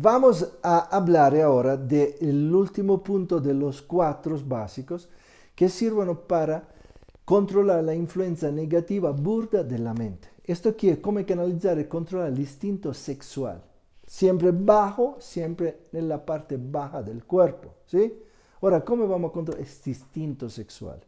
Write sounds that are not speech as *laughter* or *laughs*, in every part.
Vamos a hablar ahora del último punto de los cuatro básicos que sirven para controlar la influencia negativa burda de la mente. Esto quiere cómo canalizar y controlar el instinto sexual. Siempre bajo, siempre en la parte baja del cuerpo. ¿sí? Ahora, ¿cómo vamos a controlar este instinto sexual?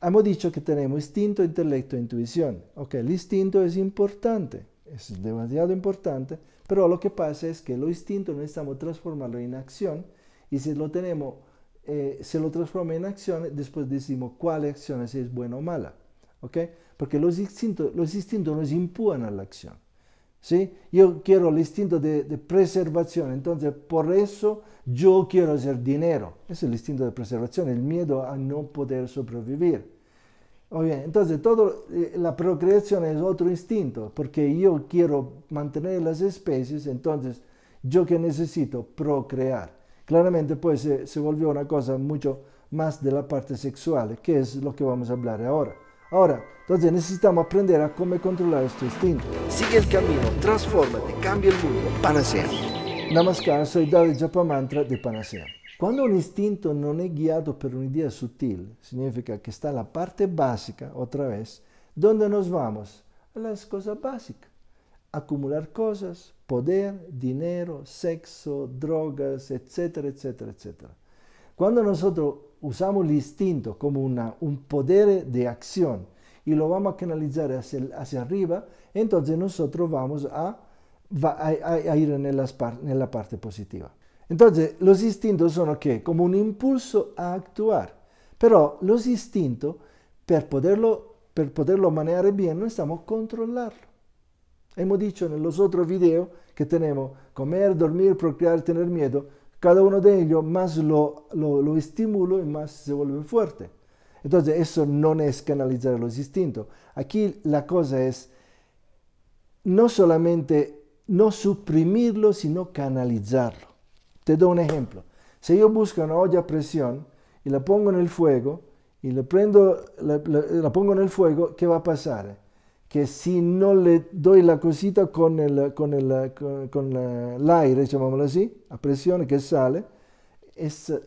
Hemos dicho que tenemos instinto, intelecto, e intuición. Ok, el instinto es importante es demasiado importante, pero lo que pasa es que lo instinto necesitamos transformarlo en acción y si lo tenemos, eh, se lo transforma en acción, después decimos cuál acción es buena o mala, ¿ok? Porque los instintos, los instintos nos impúan a la acción, ¿sí? Yo quiero el instinto de, de preservación, entonces por eso yo quiero hacer dinero, es el instinto de preservación, el miedo a no poder sobrevivir. Oh, bien, entonces todo, eh, la procreación es otro instinto, porque yo quiero mantener las especies, entonces yo que necesito procrear. Claramente pues se volvió una cosa mucho más de la parte sexual, que es lo que vamos a hablar ahora. Ahora, entonces necesitamos aprender a cómo controlar este instinto. Sigue el camino, transfórmate, cambia el mundo, Panacea. Namaskar, soy David Japamantra de Panacea el un no es guiado por una idea sutil, significa que está la parte básica, otra vez, donde nos vamos, a las cosas básicas. Acumular cosas, poder, dinero, sexo, drogas, etcétera, etcétera, etcétera. Cuando nosotros usamos el instinto como una, un poder de acción y lo vamos a canalizar hacia, hacia arriba, entonces nosotros vamos a, a, ir en la parte positiva. Entonces, los instintos son, ¿qué? Como un impulso a actuar. Pero los instintos, per poderlo per bien, necesitamos controlarlo. Hemos dicho en los otros videos que tenemos comer, dormir, procrear, tener miedo. Cada uno de ellos más lo, lo, estimulo y más se vuelve fuerte. Entonces, eso no es canalizar los instintos. Aquí la cosa es no solamente no suprimirlo, sino canalizarlo. Te doy un ejemplo. Si yo busco una olla a presión y la pongo en el fuego, y le prendo, la, pongo en el fuego, ¿qué va a pasar? Que si no le doy la cosita con el, con el, con, el aire, llamámoslo así, a presión que sale,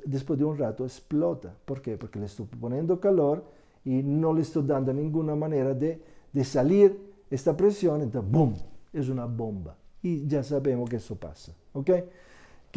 después de un rato explota. ¿Por qué? Porque le estoy poniendo calor y no le estoy dando ninguna manera de, salir esta presión, entonces ¡boom! Es una bomba. Y ya sabemos que eso pasa. ¿Ok?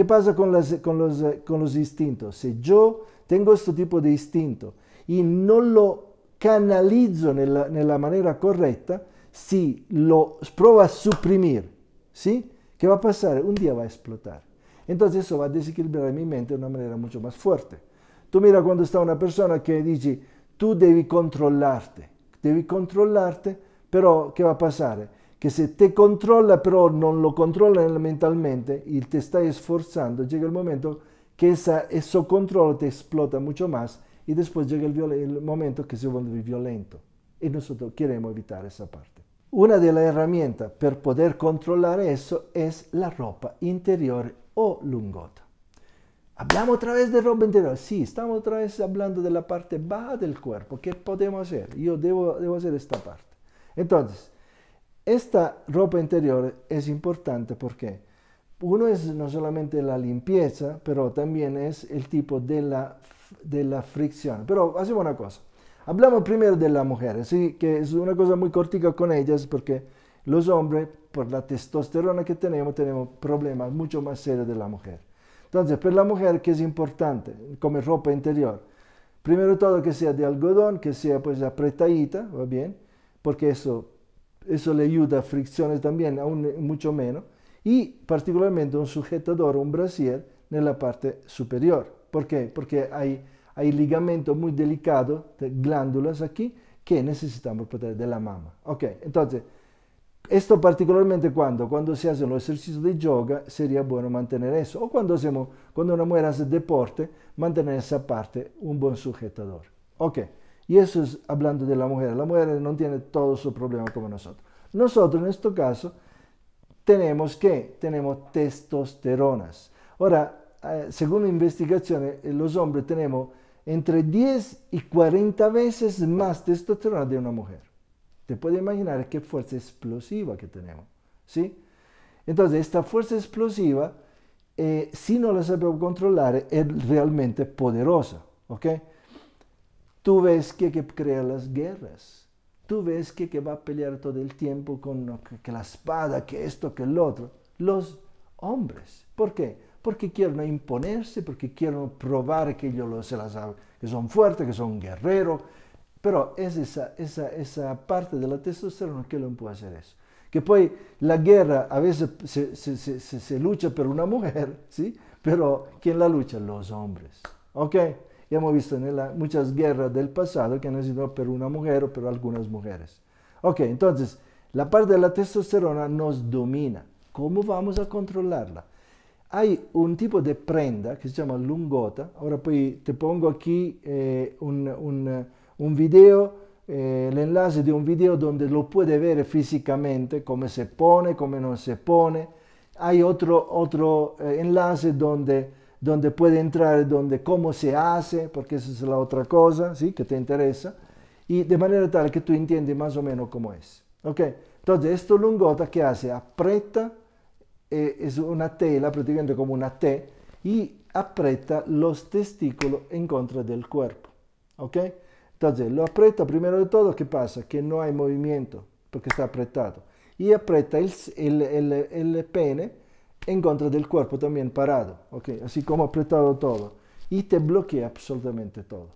¿Qué pasa con, las, con, los, con los instintos? Si yo tengo este tipo de instinto y no lo canalizzo nella, nella maniera corretta, si lo prova a suprimir, ¿sí? ¿Qué va a pasar? Un día va a explotar. Entonces eso va a desequilibrar mi mente de una manera mucho más fuerte. Tú mira cuando está una persona che dice, tu devi controllarte, devi controllarte, però che va a passare? que se te controla, pero no lo controla mentalmente y te está esforzando, llega el momento que esa, ese control te explota mucho más y después llega el, momento que se vuelve violento. Y nosotros queremos evitar esa parte. Una de las herramientas para poder controlar eso es la ropa interior o lungota. Hablamos otra vez de ropa interior. Sí, estamos otra vez hablando de la parte baja del cuerpo. ¿Qué podemos hacer? Yo debo, debo hacer esta parte. Entonces, esta ropa interior es importante porque uno es no solamente la limpieza, pero también es el tipo de la, de la fricción. Pero hacemos una cosa. Hablamos primero de la mujer, ¿sí? que es una cosa muy cortica con ellas porque los hombres, por la testosterona que tenemos, tenemos problemas mucho más serios de la mujer. Entonces, para pues la mujer, ¿qué es importante? Como ropa interior. Primero todo que sea de algodón, que sea pues apretadita, ¿va bien? Porque eso eso le ayuda a fricciones también, aún eh, mucho menos, y particularmente un sujetador, un brasier, en la parte superior. ¿Por qué? Porque hay, hay ligamentos muy delicado de glándulas aquí, que necesitamos proteger de la mama. entonces, esto particularmente cuando, se hace los ejercicio de yoga, sería bueno mantener eso. O cuando, hacemos, cuando una mujer hace deporte, mantener esa parte, un buen sujetador. Y eso es hablando de la mujer. La mujer no tiene todo su problema como nosotros. Nosotros en este caso tenemos que tenemos testosteronas. Ahora, eh, según investigaciones, eh, los hombres tenemos entre 10 y 40 veces más testosterona de una mujer. Te puedes imaginar qué fuerza explosiva que tenemos, ¿sí? Entonces, esta fuerza explosiva, eh, si no la sabemos controlar, es realmente poderosa, ¿ok? Tú ves que, que crea las guerras. Tú ves que, va a pelear todo el tiempo con que, la espada, que esto, que el otro. Los hombres. ¿Por qué? Porque quieren imponerse, porque quieren probar que ellos se las, que son fuertes, que son guerreros. Pero es esa, esa, parte de la testosterona que lo puede hacer eso. Que pues la guerra a veces se, se, lucha por una mujer, ¿sí? pero ¿quién la lucha? Los hombres. ¿Ok? Ya hemos visto en muchas guerras del pasado que han sido por una mujer o por algunas mujeres. Ok, entonces, la parte de la testosterona nos domina. ¿Cómo vamos a controlarla? Hay un tipo de prenda que se llama lungota. Ahora pues, te pongo aquí eh, eh, un, video, eh, el enlace de un video donde lo puedes ver físicamente, cómo se pone, cómo no se pone. Hay otro, otro enlace donde donde puede entrar, dónde, cómo se hace, porque esa es la otra cosa, ¿sí? Que te interesa. Y de manera tal que tú entiendes más o menos cómo es. ¿Ok? Entonces, esto lungota que hace, aprieta, eh, es una tela, prácticamente como una T, y aprieta los testículos en contra del cuerpo. ¿Ok? Entonces, lo aprieta primero de todo, ¿qué pasa? Que no hay movimiento, porque está apretado. Y aprieta el, el, el, el pene, en contra del cuerpo también parado, ¿okay? así como apretado todo, y te bloquea absolutamente todo.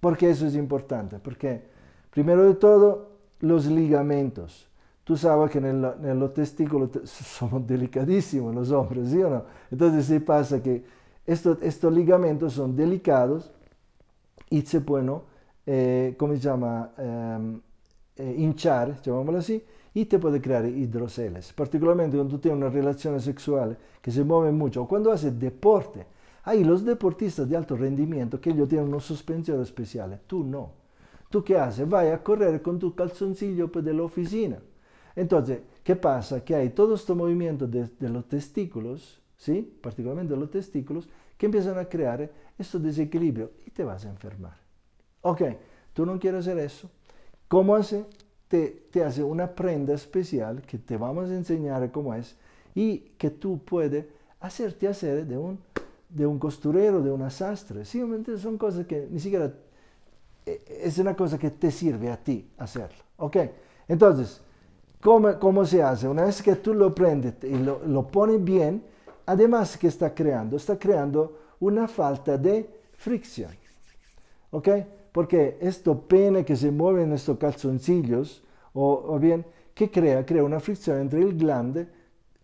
Porque eso es importante, porque primero de todo, los ligamentos. Tú sabes que en, los testículos *laughs* somos delicadísimos los hombres, ¿sí o no? Entonces se pasa que estos, estos ligamentos son delicados y se pueden, eh, ¿cómo se llama? Em, eh, hinchar, llamámoslo así, y te puede crear hidroceles, particularmente cuando tú tienes una relación sexual que se mueve mucho o cuando haces deporte. Hay los deportistas de alto rendimiento que ellos tienen una suspensión especial, tú no. ¿Tú qué haces? Vais a correr con tu calzoncillo pues, de la oficina. Entonces, ¿qué pasa? Que hay todo este movimiento de, de los testículos, ¿sí? particularmente de los testículos, que empiezan a crear este desequilibrio y te vas a enfermar. Ok, tú no quieres hacer eso. ¿Cómo hace? te, hace una prenda especial que te vamos a enseñar cómo es y que tú puedes hacerte hacer de un, de un costurero, de una sastre. Simplemente son cosas que ni siquiera eh, es una cosa que te sirve a ti hacerlo. ¿Ok? Entonces, ¿cómo, cómo se hace? Una vez que tú lo prendes y lo, lo pones bien, además que está creando, está creando una falta de fricción. ¿Ok? porque esto pene que se mueve en estos calzoncillos, o, bien, que crea? Crea una fricción entre el glande,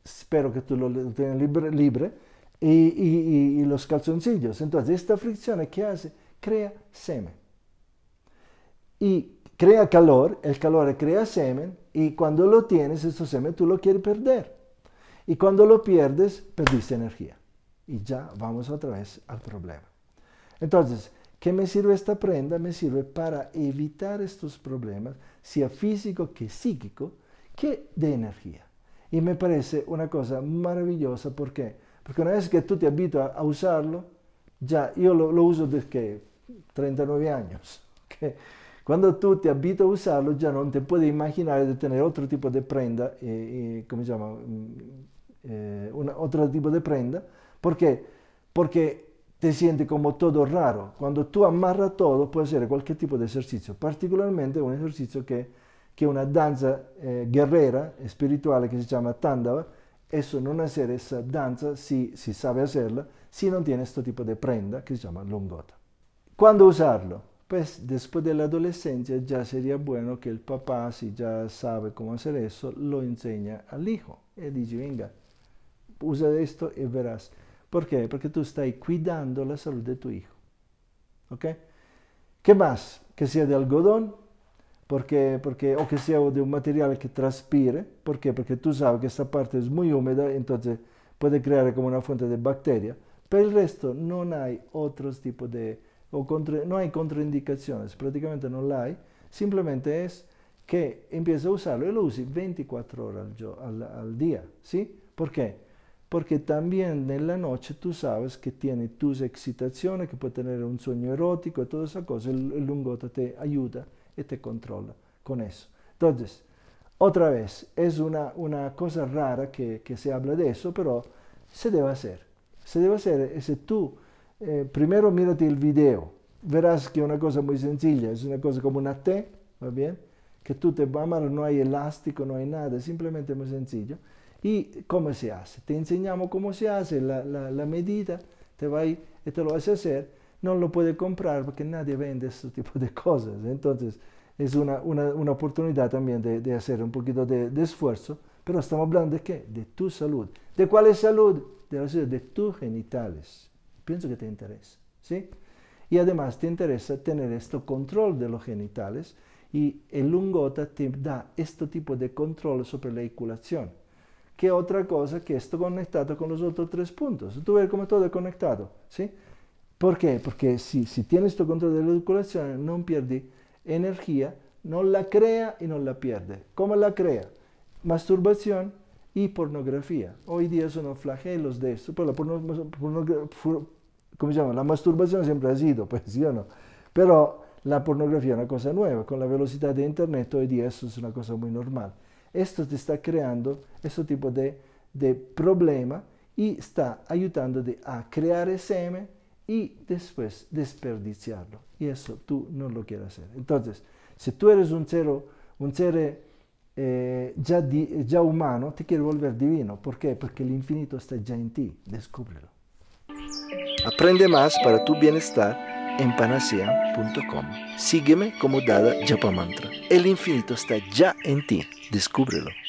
espero que tú lo, tengas libre, libre y, los calzoncillos. Entonces, esta fricción, ¿qué hace? Crea semen. Y crea calor, el calor crea semen, y cuando lo tienes, este semen tú lo quieres perder. Y cuando lo pierdes, perdiste energía. Y ya vamos otra vez al problema. Entonces, ¿Qué me sirve esta prenda? Me sirve para evitar estos problemas, sea físico que psíquico, que de energía. Y me parece una cosa maravillosa, ¿por qué? Porque una vez que tú te habitas a usarlo, ya, yo lo, uso desde que 39 años. *laughs* Cuando tú te habitas a usarlo, ya no te puedes imaginar de tener otro tipo de prenda, eh, eh, ¿cómo se llama? Mm, eh, otro tipo de prenda. ¿Por qué? Porque te siente come tutto raro. Quando tu amarras tutto puede ser qualche tipo di esercizio, particolarmente un esercizio che, que è una danza eh, guerrera spirituale che si chiama Tandava. Eso non hacer questa danza si, si sabe hacerla, si non tiene questo tipo di prenda che si chiama longota. Quando usarlo? Pues después de la adolescencia ya sería bueno que el papá, si ya sabe cómo hacer lo enseña al hijo. e dice, venga, usa questo e verás. ¿Por qué? Porque tú estás cuidando la salud de tu hijo. ¿Ok? ¿Qué más? Que sea de algodón, porque, porque, o que sea de un material que transpire. ¿Por qué? Porque tú sabes que esta parte es muy húmeda, entonces puede crear como una fuente de bacteria. Pero el resto no hay otros tipos de... O contra, no hay contraindicaciones, prácticamente no la hay. Simplemente es que empieza a usarlo y lo usas 24 horas al día. ¿Sí? ¿Por qué? porque también en la noche tú sabes que tiene tus excitaciones, que puede tener un sueño erótico, toda esa cosa. El, el te ayuda y te controla con eso. Entonces, otra vez, es una, cosa rara que, se habla de eso, pero se debe hacer. Se debe hacer. Y si tú, eh, primero mírate el video, verás que es una cosa muy sencilla, es una cosa como una T, ¿va bien? Que tú te vas no hay elástico, no hay nada, simplemente muy sencillo. ¿Y cómo se hace? Te enseñamos cómo se hace la, medida, te va y te lo a hacer. No lo puedes comprar porque nadie vende este tipo de *laughs* cosas. Entonces es una, oportunidad también de, hacer un poquito de, esfuerzo, pero estamos hablando de qué? De tu salud. ¿De cuál es salud? De, de tus genitales. Pienso que te interesa. ¿sí? Y además te interesa tener este control de los genitales y el lungota te da este tipo de control sobre la eyaculación que otra cosa que esto conectado con los otros tres puntos. Tú ves cómo todo es conectado, ¿sí? ¿Por qué? Porque si, si tienes tu control de la circulación, no pierdes energía, no la crea y no la pierde. ¿Cómo la crea? Masturbación y pornografía. Hoy día son los flagelos de esto, pero pues la ¿cómo se llama? La masturbación siempre ha sido, pues sí o no. Pero la pornografía es una cosa nueva. Con la velocidad de Internet hoy día eso es una cosa muy normal. Esto te está creando este tipo de, de problema y está ayudándote a crear seme y después desperdiciarlo. Y eso tú no lo quieres hacer. Entonces, si tú eres un ser, un ser eh, ya, ya humano, te quieres volver divino. ¿Por qué? Porque el infinito está ya en ti. Descúbrelo. Aprende más para tu bienestar en panacea.com. Sígueme como Dada Japamantra. El infinito está ya en ti. Descúbrelo.